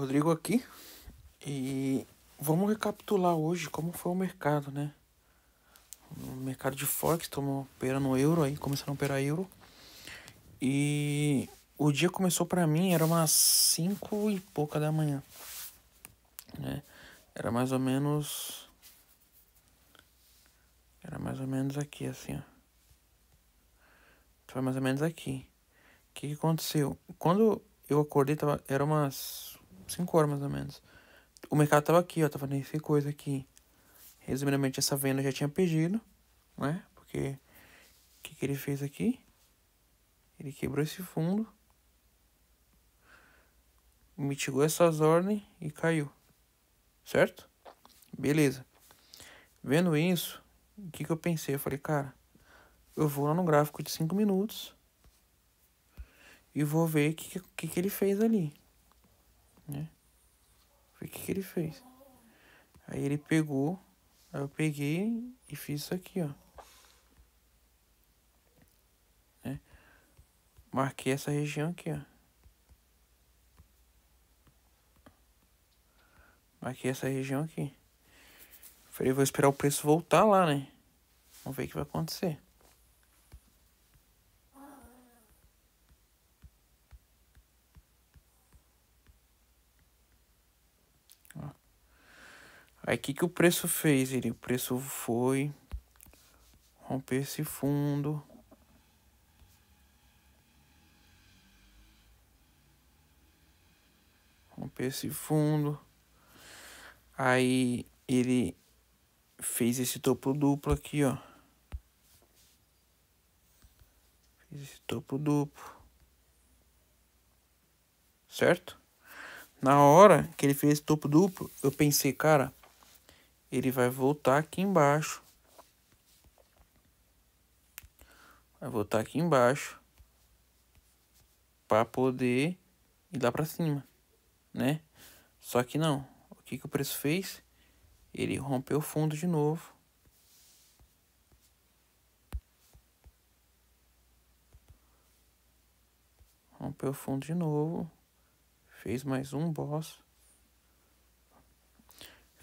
Rodrigo aqui e vamos recapitular hoje como foi o mercado, né? O mercado de Forex pera operando euro aí, começaram a operar euro. E o dia começou para mim, era umas 5 e pouca da manhã, né? Era mais ou menos. Era mais ou menos aqui, assim, ó. Foi mais ou menos aqui. O que, que aconteceu? Quando eu acordei, tava, era umas 5 horas mais ou menos. O mercado tava aqui, ó, tava nesse coisa aqui. Resumidamente, essa venda já tinha pedido, né? Porque o que, que ele fez aqui? Ele quebrou esse fundo, mitigou essas ordens e caiu, certo? Beleza. Vendo isso, o que, que eu pensei? Eu falei, cara, eu vou lá no gráfico de 5 minutos e vou ver o que, que, que, ele fez ali né? Foi o que, que ele fez. Aí ele pegou, aí eu peguei e fiz isso aqui, ó. Né? Marquei essa região aqui, ó. Marquei essa região aqui. Falei, vou esperar o preço voltar lá, né? Vamos ver o que vai acontecer. Aí o que, que o preço fez? Ele, o preço foi romper esse fundo. Romper esse fundo. Aí ele fez esse topo duplo aqui, ó. Fez esse topo duplo. Certo? Na hora que ele fez esse topo duplo, eu pensei, cara, ele vai voltar aqui embaixo. Vai voltar aqui embaixo para poder ir lá para cima, né? Só que não. O que que o preço fez? Ele rompeu o fundo de novo. Rompeu o fundo de novo. Fez mais um boss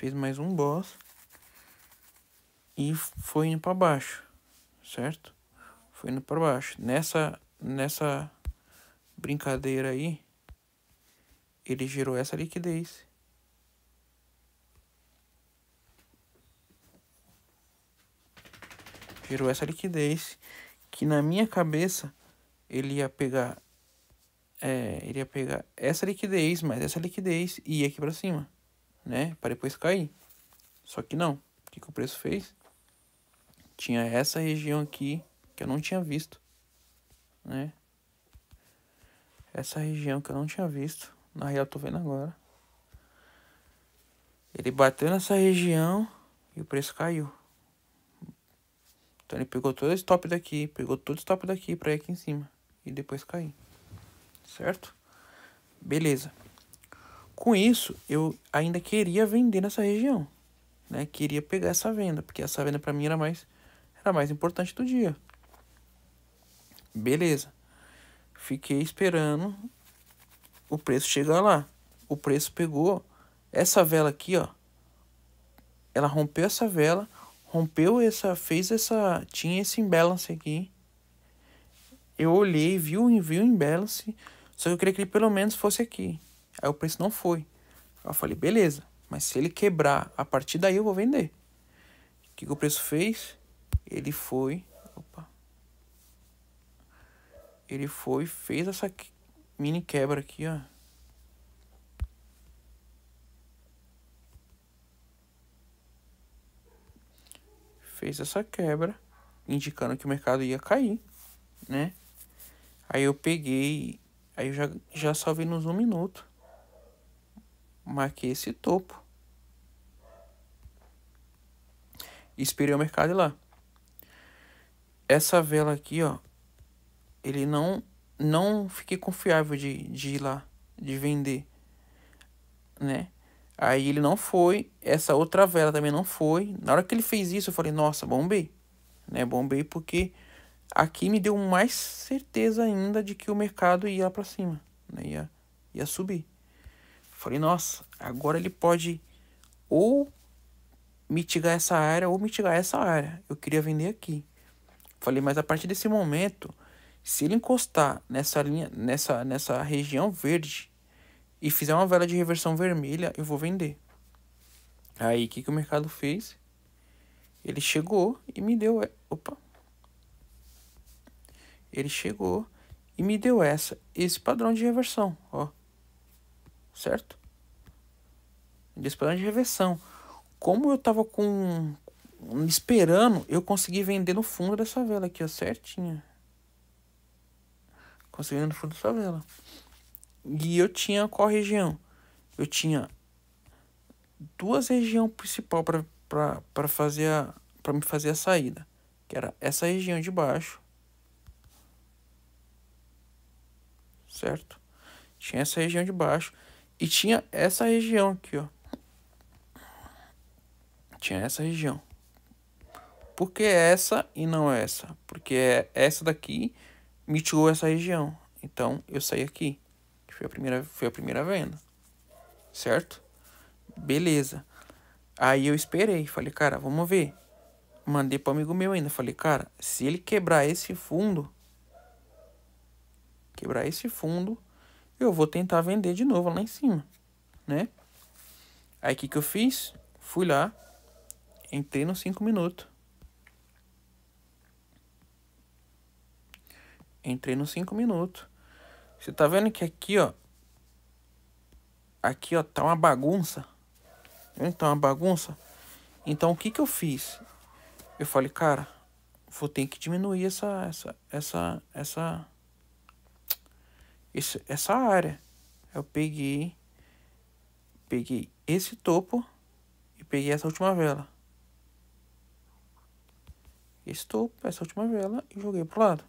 fez mais um boss e foi indo para baixo, certo? Foi indo para baixo. Nessa nessa brincadeira aí, ele gerou essa liquidez. Gerou essa liquidez que na minha cabeça ele ia pegar é, ele ia pegar essa liquidez mais essa liquidez e ia aqui para cima né? Para depois cair. Só que não. O que, que o preço fez? Tinha essa região aqui que eu não tinha visto, né? Essa região que eu não tinha visto. Na real, tô vendo agora. Ele bateu nessa região e o preço caiu. Então ele pegou todo esse top daqui, pegou todo esse top daqui para ir aqui em cima e depois cair. Certo? Beleza. Com isso, eu ainda queria vender nessa região, né? Queria pegar essa venda, porque essa venda para mim era mais era mais importante do dia. Beleza. Fiquei esperando o preço chegar lá. O preço pegou essa vela aqui, ó. Ela rompeu essa vela, rompeu essa, fez essa, tinha esse imbalance aqui. Eu olhei, vi o envio imbalance, só que eu queria que ele pelo menos fosse aqui. Aí o preço não foi. Eu falei, beleza, mas se ele quebrar, a partir daí eu vou vender. O que, que o preço fez? Ele foi. Opa. Ele foi, fez essa mini quebra aqui, ó. Fez essa quebra, indicando que o mercado ia cair, né? Aí eu peguei, aí eu já, já salvei nos um minuto marquei esse topo. Esperei o mercado ir lá. Essa vela aqui, ó. Ele não não fiquei confiável de, de ir lá, de vender, né? Aí ele não foi, essa outra vela também não foi. Na hora que ele fez isso, eu falei, nossa, bombei, né? Bombei porque aqui me deu mais certeza ainda de que o mercado ia para cima, né? Ia, ia subir. Falei, nossa, agora ele pode ou mitigar essa área ou mitigar essa área. Eu queria vender aqui. Falei, mas a partir desse momento, se ele encostar nessa linha, nessa, nessa região verde e fizer uma vela de reversão vermelha, eu vou vender. Aí, o que, que o mercado fez? Ele chegou e me deu. Opa! Ele chegou e me deu essa, esse padrão de reversão, ó certo? Disparando de reversão. Como eu tava com esperando, eu consegui vender no fundo dessa vela aqui, ó, certinha. Consegui vender no fundo dessa vela. E eu tinha qual região? Eu tinha duas regiões principal para fazer a para me fazer a saída, que era essa região de baixo. Certo? Tinha essa região de baixo e tinha essa região aqui, ó. Tinha essa região. Por que é essa e não é essa? Porque é essa daqui me tirou essa região. Então, eu saí aqui. Que foi a primeira, foi a primeira venda. Certo? Beleza. Aí eu esperei. Falei, cara, vamos ver. Mandei para amigo meu ainda. Falei, cara, se ele quebrar esse fundo... Quebrar esse fundo eu vou tentar vender de novo lá em cima, né? Aí o que, que eu fiz? Fui lá, entrei no 5 minutos. Entrei no 5 minutos. Você tá vendo que aqui, ó. Aqui, ó, tá uma bagunça. Então, uma bagunça. Então, o que que eu fiz? Eu falei, cara, vou ter que diminuir essa, essa, essa, essa, isso, essa área. Eu peguei, peguei esse topo e peguei essa última vela. Esse topo, essa última vela e joguei pro lado.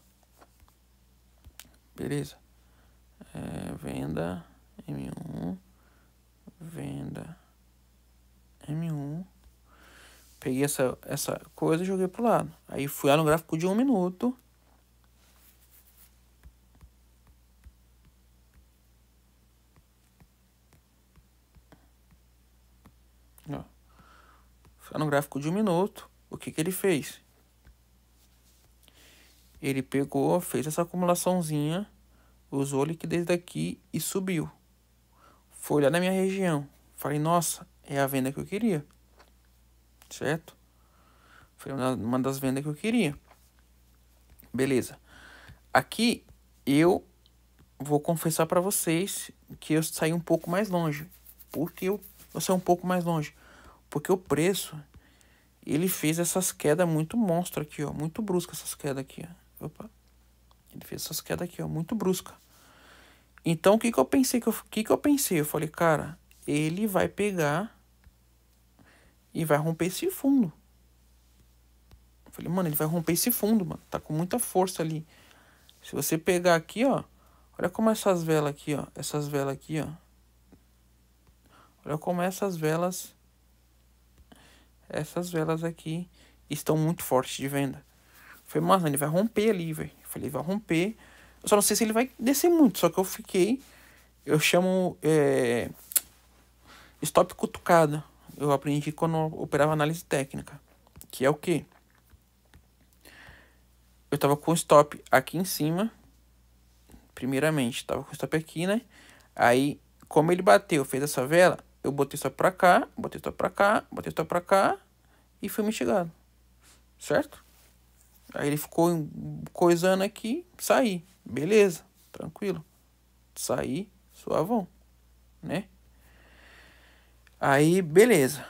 Beleza. É, venda M1, venda M1. Peguei essa, essa coisa e joguei pro lado. Aí fui lá no gráfico de um minuto Só tá no gráfico de um minuto, o que, que ele fez? Ele pegou, fez essa acumulaçãozinha, usou a liquidez daqui e subiu. Foi lá na minha região. Falei, nossa, é a venda que eu queria. Certo? Foi uma das vendas que eu queria. Beleza. Aqui eu vou confessar para vocês que eu saí um pouco mais longe. Porque eu, eu saí um pouco mais longe. Porque o preço, ele fez essas quedas muito monstro aqui, ó. Muito brusca essas quedas aqui, ó. Opa. Ele fez essas quedas aqui, ó. Muito brusca. Então, o que que eu pensei? O que, eu, que que eu pensei? Eu falei, cara, ele vai pegar e vai romper esse fundo. Eu falei, mano, ele vai romper esse fundo, mano. Tá com muita força ali. Se você pegar aqui, ó. Olha como essas velas aqui, ó. Essas velas aqui, ó. Olha como essas velas essas velas aqui estão muito fortes de venda. foi falei, mano, ele vai romper ali, velho. Eu falei, vai romper. Eu só não sei se ele vai descer muito, só que eu fiquei. Eu chamo. É, stop cutucada. Eu aprendi quando eu operava análise técnica. Que é o que? Eu tava com stop aqui em cima. Primeiramente, tava com stop aqui, né? Aí, como ele bateu, fez essa vela, eu botei só para cá, botei só para cá, botei só para cá e fui mitigado. Certo? Aí ele ficou coisando aqui, saí. Beleza, tranquilo. Saí, suavão, né? Aí, beleza.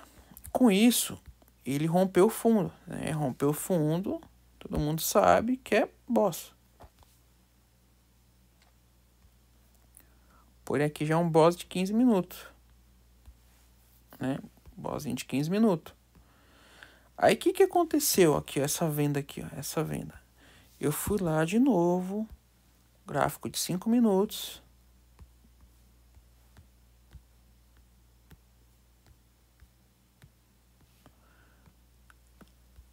Com isso, ele rompeu o fundo, né? Rompeu o fundo, todo mundo sabe que é boss. Por aqui já é um boss de 15 minutos né? Bozinho de 15 minutos. Aí o que, que aconteceu aqui, ó, essa venda aqui, ó, essa venda. Eu fui lá de novo, gráfico de 5 minutos.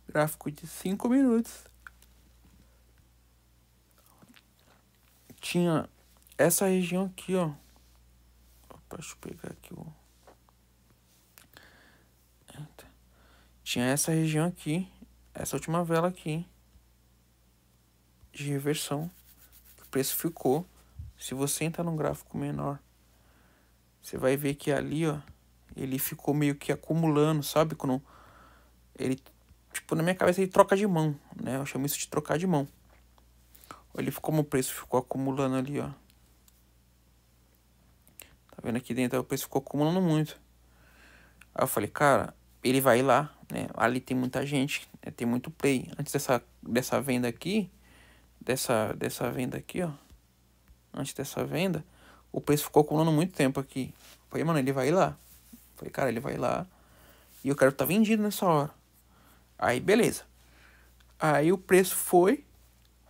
Gráfico de 5 minutos. Tinha essa região aqui, ó. Opa, deixa eu pegar aqui o... Tinha essa região aqui, essa última vela aqui de reversão. O preço ficou. Se você entrar num gráfico menor, você vai ver que ali, ó, ele ficou meio que acumulando, sabe? Quando ele, tipo, na minha cabeça ele troca de mão, né? Eu chamo isso de trocar de mão. Ele ficou como o preço ficou acumulando ali, ó. Tá vendo aqui dentro? O preço ficou acumulando muito. Aí eu falei, cara, ele vai lá, né? Ali tem muita gente, né? tem muito play. Antes dessa, dessa venda aqui, dessa, dessa venda aqui, ó. Antes dessa venda, o preço ficou acumulando muito tempo aqui. foi falei, mano, ele vai lá. foi falei, cara, ele vai lá. E eu quero estar tá vendido nessa hora. Aí, beleza. Aí o preço foi,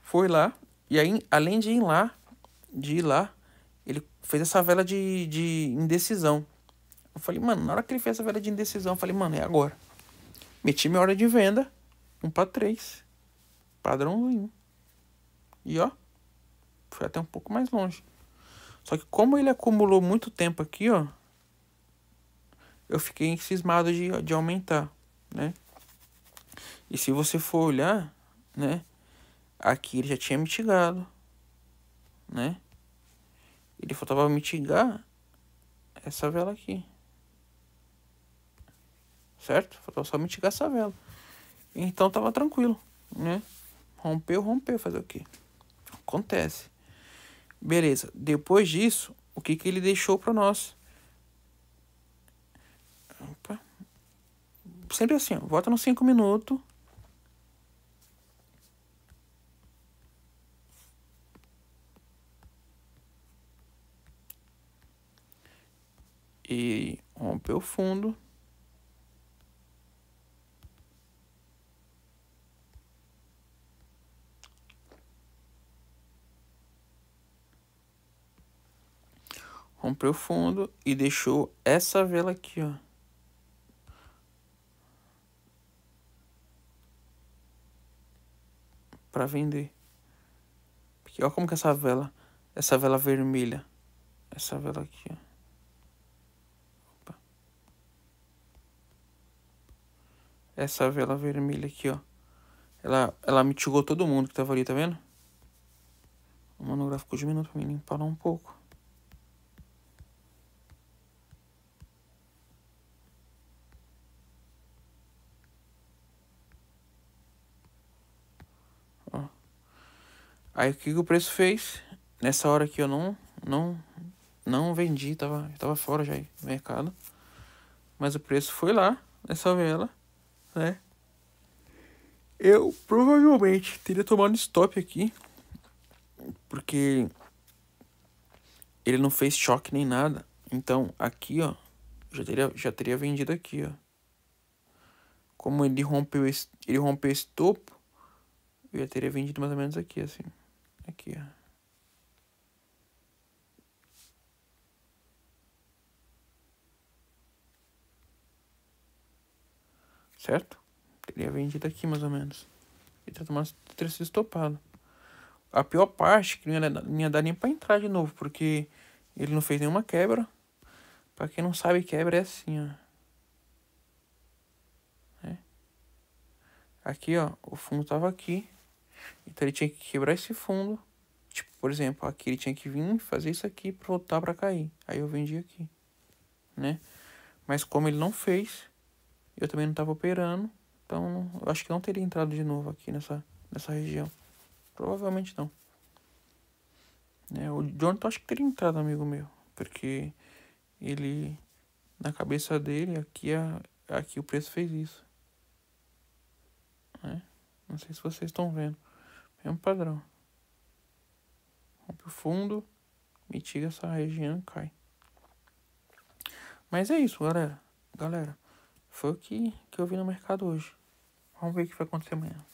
foi lá. E aí, além de ir lá, de ir lá, ele fez essa vela de, de indecisão. Eu falei, mano, na hora que ele fez essa velha de indecisão, eu falei, mano, é agora. Meti minha hora de venda, um para três. Padrãozinho. E ó, foi até um pouco mais longe. Só que como ele acumulou muito tempo aqui, ó, eu fiquei cismado de, de aumentar, né? E se você for olhar, né, aqui ele já tinha mitigado, né? Ele faltava mitigar essa vela aqui certo? Faltava só mitigar essa vela. Então tava tranquilo, né? Rompeu, rompeu, fazer o quê? Acontece. Beleza, depois disso, o que, que ele deixou para nós? Opa. Sempre assim, ó, volta nos 5 minutos. E rompeu o fundo. profundo e deixou essa vela aqui, ó. Pra vender. Porque olha como que essa vela, essa vela vermelha, essa vela aqui, ó. essa vela vermelha aqui, ó. Ela, ela mitigou todo mundo que tava ali, tá vendo? O monográfico diminuiu pra mim limpar um pouco. Aí o que, que o preço fez? Nessa hora que eu não não não vendi, tava tava fora já do mercado. Mas o preço foi lá nessa vela, né? Eu provavelmente teria tomado stop aqui, porque ele não fez choque nem nada. Então, aqui, ó, já teria, já teria vendido aqui, ó. Como ele rompeu esse, ele rompeu esse topo, eu já teria vendido mais ou menos aqui, assim aqui. Certo? Teria vendido aqui mais ou menos. E tá teria se estopado. A pior parte que não ia dar nem pra entrar de novo, porque ele não fez nenhuma quebra. Pra quem não sabe, quebra é assim, ó. É. Aqui, ó, o fundo tava aqui. Então ele tinha que quebrar esse fundo Tipo, por exemplo, aqui ele tinha que vir fazer isso aqui para voltar para cair. Aí eu vendi aqui, né? Mas como ele não fez, eu também não estava operando, então eu acho que não teria entrado de novo aqui nessa, nessa região. Provavelmente não. Né? O Jonathan acho que teria entrado, amigo meu, porque ele, na cabeça dele, aqui, a, aqui o preço fez isso. Né? Não sei se vocês estão vendo. Mesmo padrão. Vão pro fundo, mitiga essa região e cai. Mas é isso, galera. Galera, foi o que, que eu vi no mercado hoje. Vamos ver o que vai acontecer amanhã.